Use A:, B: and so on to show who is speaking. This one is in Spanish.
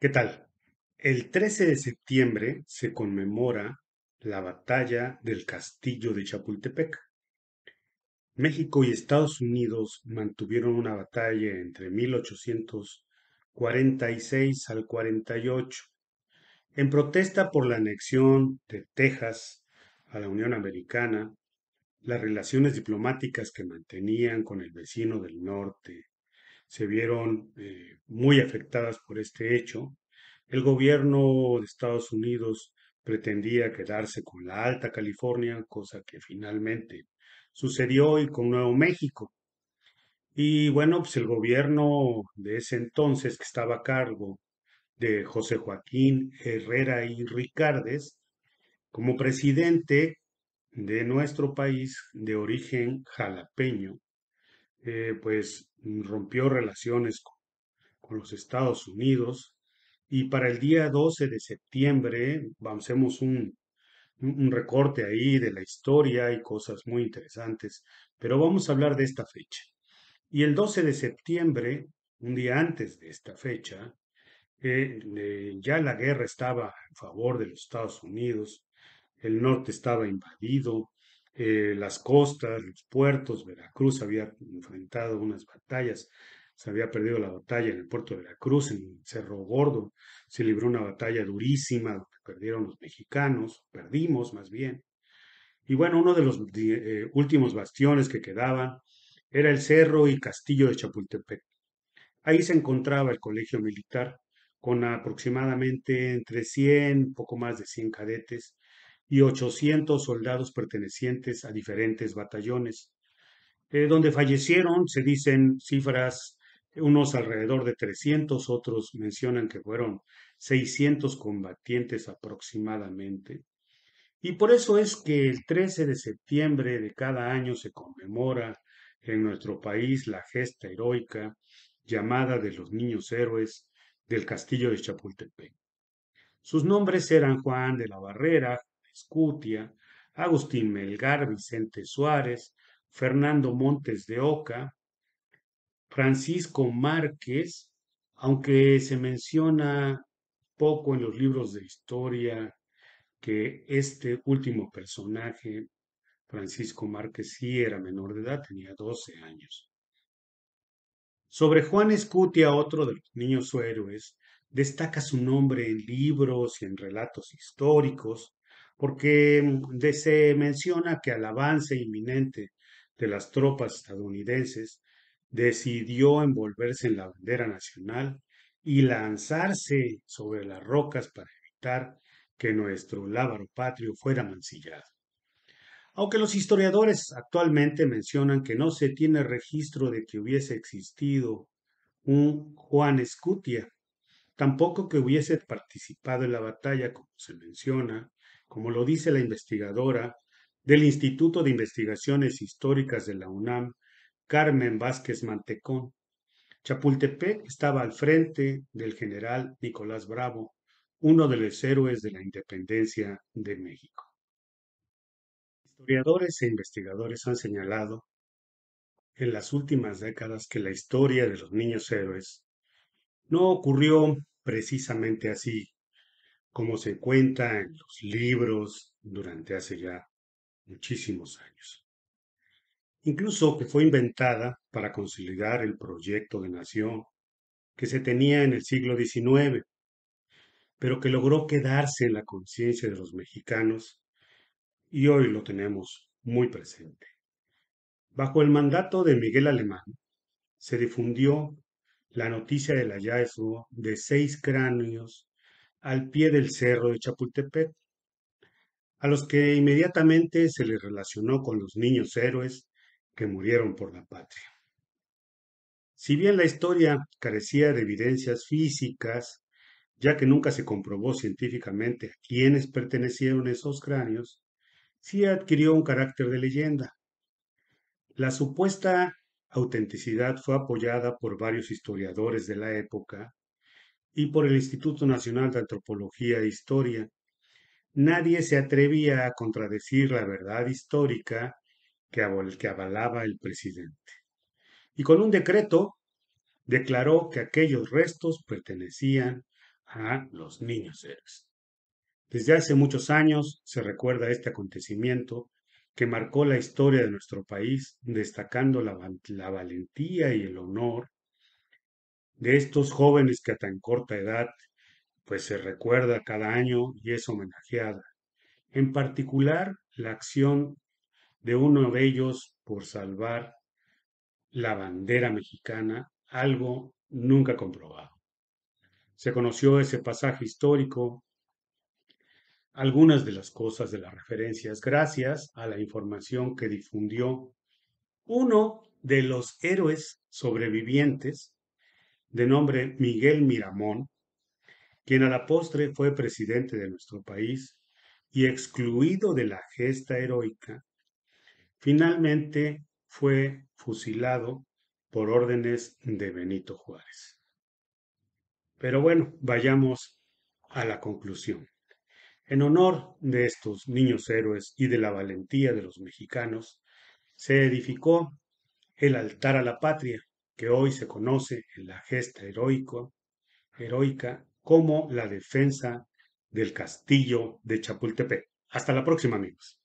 A: ¿Qué tal? El 13 de septiembre se conmemora la batalla del castillo de Chapultepec. México y Estados Unidos mantuvieron una batalla entre 1846 al 48 en protesta por la anexión de Texas a la Unión Americana, las relaciones diplomáticas que mantenían con el vecino del norte se vieron eh, muy afectadas por este hecho. El gobierno de Estados Unidos pretendía quedarse con la Alta California, cosa que finalmente sucedió y con Nuevo México. Y bueno, pues el gobierno de ese entonces que estaba a cargo de José Joaquín Herrera y Ricardes, como presidente de nuestro país de origen jalapeño, eh, pues rompió relaciones con, con, los Estados Unidos y para el día 12 de septiembre, vamos, hacemos un, un recorte ahí de la historia y cosas muy interesantes, pero vamos a hablar de esta fecha. Y el 12 de septiembre, un día antes de esta fecha, eh, eh, ya la guerra estaba a favor de los Estados Unidos, el norte estaba invadido, eh, las costas, los puertos, Veracruz había enfrentado unas batallas, se había perdido la batalla en el puerto de Veracruz, en Cerro Gordo, se libró una batalla durísima, perdieron los mexicanos, perdimos más bien. Y bueno, uno de los eh, últimos bastiones que quedaban era el cerro y castillo de Chapultepec. Ahí se encontraba el colegio militar con aproximadamente entre 100, poco más de 100 cadetes y 800 soldados pertenecientes a diferentes batallones, eh, donde fallecieron, se dicen cifras, unos alrededor de 300, otros mencionan que fueron 600 combatientes aproximadamente. Y por eso es que el 13 de septiembre de cada año se conmemora en nuestro país la gesta heroica llamada de los niños héroes del castillo de Chapultepec. Sus nombres eran Juan de la Barrera, Escutia, Agustín Melgar, Vicente Suárez, Fernando Montes de Oca, Francisco Márquez, aunque se menciona poco en los libros de historia que este último personaje, Francisco Márquez, sí era menor de edad, tenía 12 años. Sobre Juan Escutia, otro de los niños héroes, destaca su nombre en libros y en relatos históricos, porque mm, se menciona que al avance inminente de las tropas estadounidenses decidió envolverse en la bandera nacional y lanzarse sobre las rocas para evitar que nuestro lábaro patrio fuera mancillado. Aunque los historiadores actualmente mencionan que no se tiene registro de que hubiese existido un Juan Escutia, tampoco que hubiese participado en la batalla como se menciona, como lo dice la investigadora del Instituto de Investigaciones Históricas de la UNAM, Carmen Vázquez Mantecón. Chapultepec estaba al frente del general Nicolás Bravo, uno de los héroes de la independencia de México. Historiadores e investigadores han señalado en las últimas décadas que la historia de los niños héroes no ocurrió precisamente así, como se cuenta en los libros durante hace ya muchísimos años. Incluso que fue inventada para consolidar el proyecto de nación que se tenía en el siglo XIX, pero que logró quedarse en la conciencia de los mexicanos y hoy lo tenemos muy presente. Bajo el mandato de Miguel Alemán, se difundió la noticia del hallazgo de seis cráneos al pie del cerro de Chapultepec, a los que inmediatamente se les relacionó con los niños héroes que murieron por la patria. Si bien la historia carecía de evidencias físicas, ya que nunca se comprobó científicamente a quiénes pertenecieron esos cráneos, sí adquirió un carácter de leyenda. La supuesta autenticidad fue apoyada por varios historiadores de la época y por el Instituto Nacional de Antropología e Historia. Nadie se atrevía a contradecir la verdad histórica que, que avalaba el presidente. Y con un decreto declaró que aquellos restos pertenecían a los niños seres. Desde hace muchos años se recuerda este acontecimiento que marcó la historia de nuestro país, destacando la valentía y el honor de estos jóvenes que a tan corta edad pues se recuerda cada año y es homenajeada. En particular, la acción de uno de ellos por salvar la bandera mexicana, algo nunca comprobado. Se conoció ese pasaje histórico, algunas de las cosas de las referencias, gracias a la información que difundió uno de los héroes sobrevivientes de nombre Miguel Miramón, quien a la postre fue presidente de nuestro país y excluido de la gesta heroica, finalmente fue fusilado por órdenes de Benito Juárez. Pero bueno, vayamos a la conclusión. En honor de estos niños héroes y de la valentía de los mexicanos, se edificó el altar a la patria, que hoy se conoce en la gesta heroica como la defensa del castillo de Chapultepec. Hasta la próxima, amigos.